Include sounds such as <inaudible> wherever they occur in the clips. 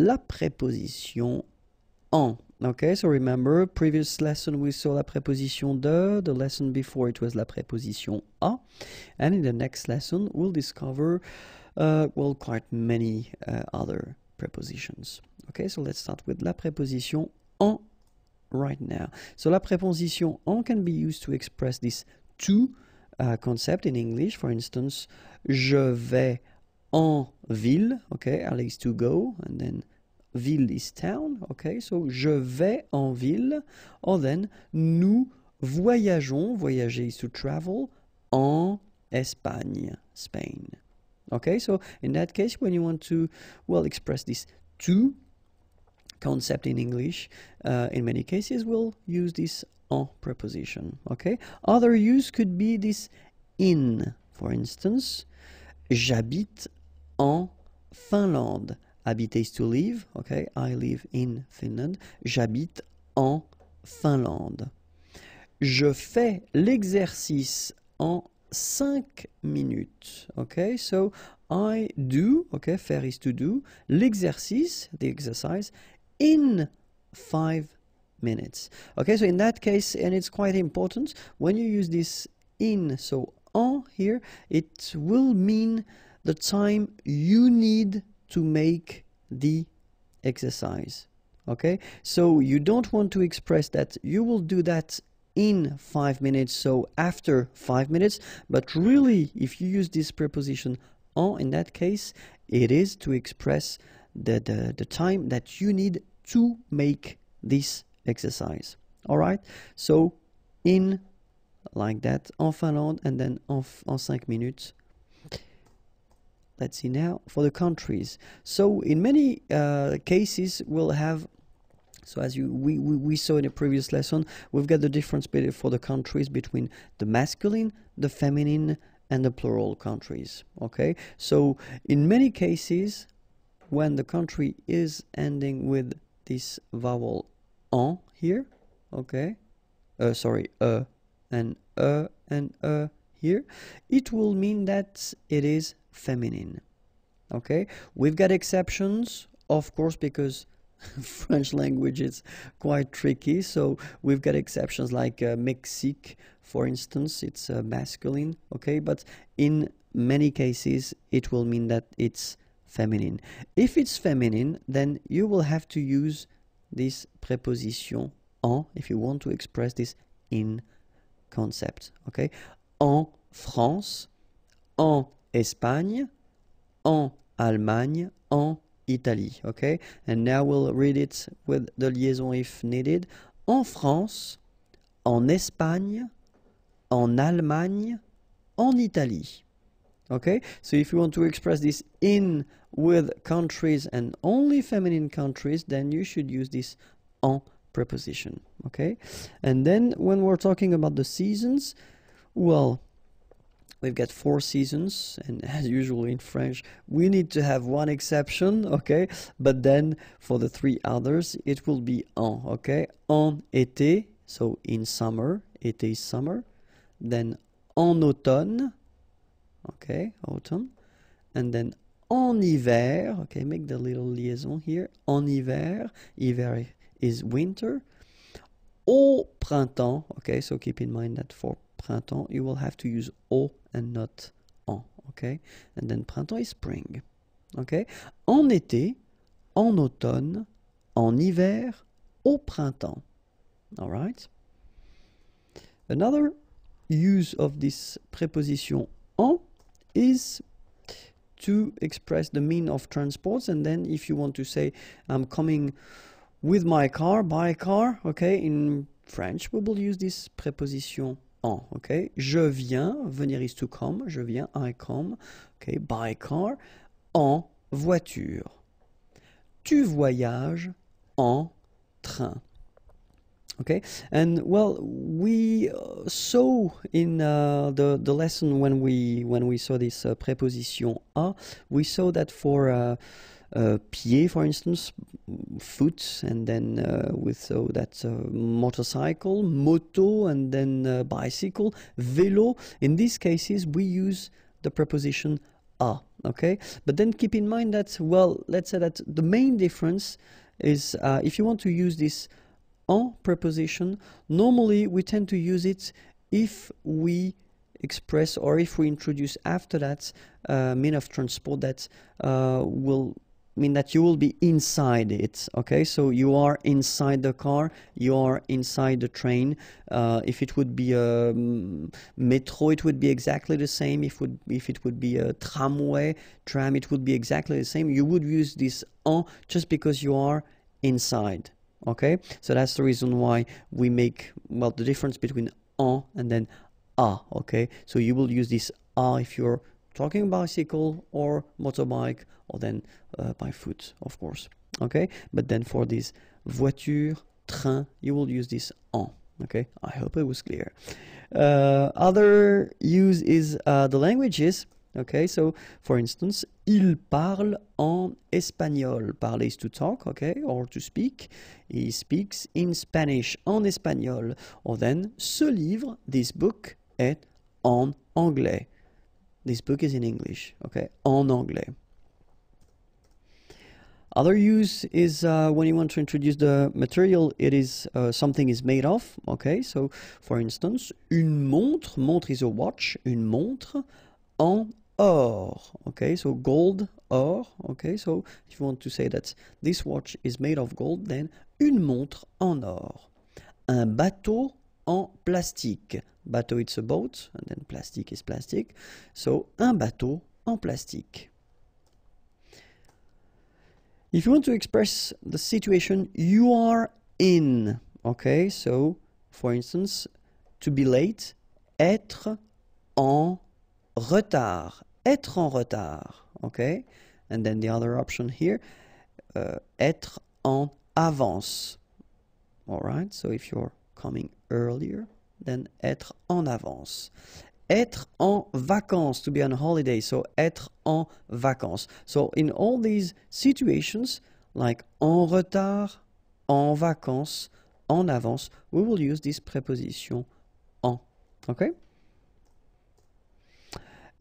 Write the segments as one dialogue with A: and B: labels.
A: la préposition en. Okay, so remember, previous lesson we saw la préposition de, the lesson before it was la préposition a, and in the next lesson we'll discover, uh, well, quite many uh, other prepositions. Okay, so let's start with la préposition en right now. So la préposition en can be used to express this to uh, concept in English. For instance, je vais en ville, okay, Alex to go, and then ville is town, okay, so je vais en ville, or then nous voyageons, voyager is to travel, en Espagne, Spain. Okay, so in that case, when you want to, well, express this to concept in English, uh, in many cases, we'll use this en preposition, okay? Other use could be this in, for instance, j'habite en Finlande. habitez is to live, ok? I live in Finland. J'habite en Finlande. Je fais l'exercice en 5 minutes, ok? So I do, ok? Faire is to do. L'exercice, the exercise, in 5 minutes. Okay, so in that case, and it's quite important, when you use this in, so en here, it will mean the time you need to make the exercise. Okay, so you don't want to express that you will do that in five minutes, so after five minutes, but really, if you use this preposition en oh, in that case, it is to express the, the, the time that you need to make this exercise. All right, so in like that, en Finlande, and then en, en cinq minutes let's see now for the countries so in many uh, cases we'll have so as you, we, we, we, saw in a previous lesson, we've got the difference for the countries between the masculine, the feminine, and the plural countries. Okay, so in many cases, when the country is ending with this vowel en here, okay, uh, sorry, uh, and uh, and uh here, it will mean that it is feminine. Okay, we've got exceptions, of course, because <laughs> French language is quite tricky. So we've got exceptions like uh, Mexique, for instance, it's uh, masculine. Okay, but in many cases, it will mean that it's feminine. If it's feminine, then you will have to use this preposition en if you want to express this in concept. Okay, en France, en Espagne, en Allemagne, en Italie. Okay, and now we'll read it with the liaison if needed. En France, en Espagne, en Allemagne, en Italie. Okay, so if you want to express this in with countries and only feminine countries, then you should use this en preposition. Okay, and then when we're talking about the seasons, well, We've got four seasons, and <laughs> as usual in French, we need to have one exception, okay? But then for the three others, it will be en, okay? En été, so in summer, été is summer. Then en automne, okay, autumn. And then en hiver, okay, make the little liaison here. En hiver, hiver is winter. Au printemps, okay, so keep in mind that for printemps, you will have to use au and not en, okay? And then printemps is spring, okay? En été, en automne, en hiver, au printemps, all right? Another use of this preposition en is to express the mean of transports and then if you want to say I'm coming with my car, by car, okay, in French we will use this preposition en. Okay? Je viens, venir is to come, je viens, I come, okay? by car, en voiture. Tu voyages en train. Okay, and well, we uh, saw in uh, the the lesson when we when we saw this uh, preposition a, we saw that for. Uh, Uh, PA, for instance, foot, and then uh, with so that's uh, motorcycle, moto, and then bicycle, vélo. In these cases, we use the preposition a. Okay, but then keep in mind that well, let's say that the main difference is uh, if you want to use this en preposition, normally we tend to use it if we express or if we introduce after that uh, mean of transport that uh, will mean that you will be inside it okay so you are inside the car you are inside the train uh, if it would be a um, metro it would be exactly the same if would if it would be a tramway tram it would be exactly the same you would use this en just because you are inside okay so that's the reason why we make well the difference between en and then ah. okay so you will use this ah if you're talking bicycle or motorbike or then uh, by foot, of course. Okay, but then for this voiture, train, you will use this en. Okay, I hope it was clear. Uh, other use is uh, the languages. Okay, so for instance, il parle en espagnol. parle is to talk, okay, or to speak. He speaks in Spanish, en espagnol. Or then, ce livre, this book, est en anglais. This book is in English, okay? En anglais. Other use is uh, when you want to introduce the material it is uh, something is made of. Okay, so for instance, une montre, montre is a watch, une montre en or. Okay, so gold or. Okay, so if you want to say that this watch is made of gold, then une montre en or. Un bateau en plastique. Bateau, it's a boat, and then plastic is plastic. So, un bateau en plastique. If you want to express the situation you are in, okay, so, for instance, to be late, être en retard, être en retard, okay, and then the other option here, uh, être en avance, all right, so if you're coming earlier than être en avance. Être en vacances, to be on holiday. So, être en vacances. So, in all these situations, like en retard, en vacances, en avance, we will use this preposition en. Okay?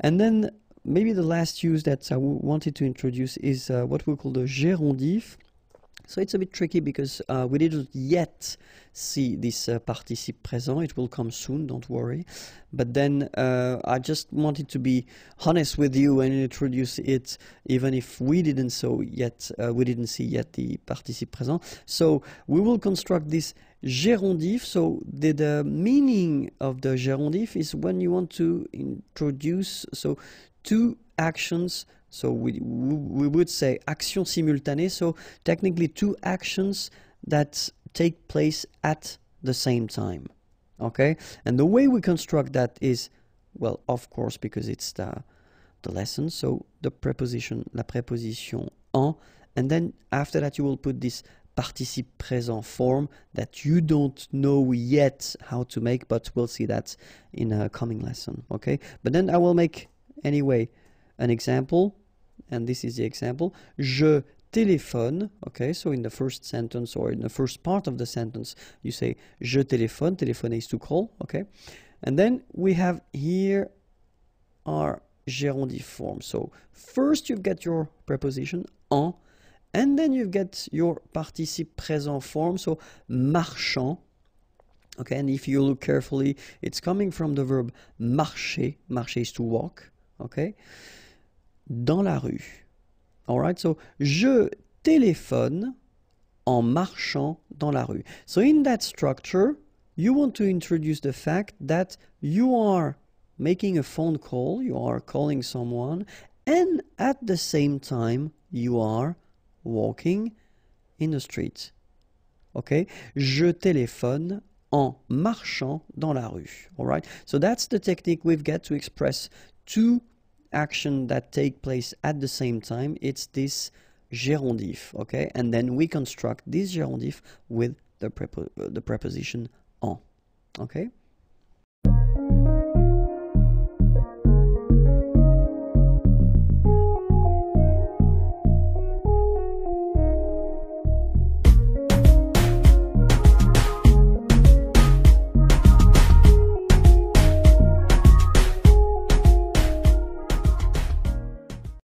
A: And then maybe the last use that I wanted to introduce is uh, what we call the gérondif. So it's a bit tricky because uh, we didn't yet see this uh, participe present. It will come soon, don't worry. But then uh, I just wanted to be honest with you and introduce it, even if we didn't so yet, uh, we didn't see yet the participe present. So we will construct this gérondif. So the, the meaning of the gérondif is when you want to introduce so two actions so we, we would say action simultanée, so technically two actions that take place at the same time. Okay? And the way we construct that is, well, of course, because it's the, the lesson, so the preposition, la preposition en, and then after that you will put this participe present form that you don't know yet how to make, but we'll see that in a coming lesson. Okay? But then I will make anyway an example, and this is the example, je téléphone, okay, so in the first sentence or in the first part of the sentence, you say je téléphone, téléphone is to call, okay, and then we have here our gerundive form. So first you've got your preposition en, and then you've got your participe présent form, so marchant. Okay, and if you look carefully, it's coming from the verb marcher. Marcher is to walk. Okay, dans la rue. Alright, so je téléphone en marchant dans la rue. So in that structure, you want to introduce the fact that you are making a phone call, you are calling someone, and at the same time, you are walking in the street. Okay? Je téléphone en marchant dans la rue. All right? So that's the technique we've got to express two action that take place at the same time, it's this gerundif, okay? And then we construct this gerundif with the, prepo the preposition en, okay?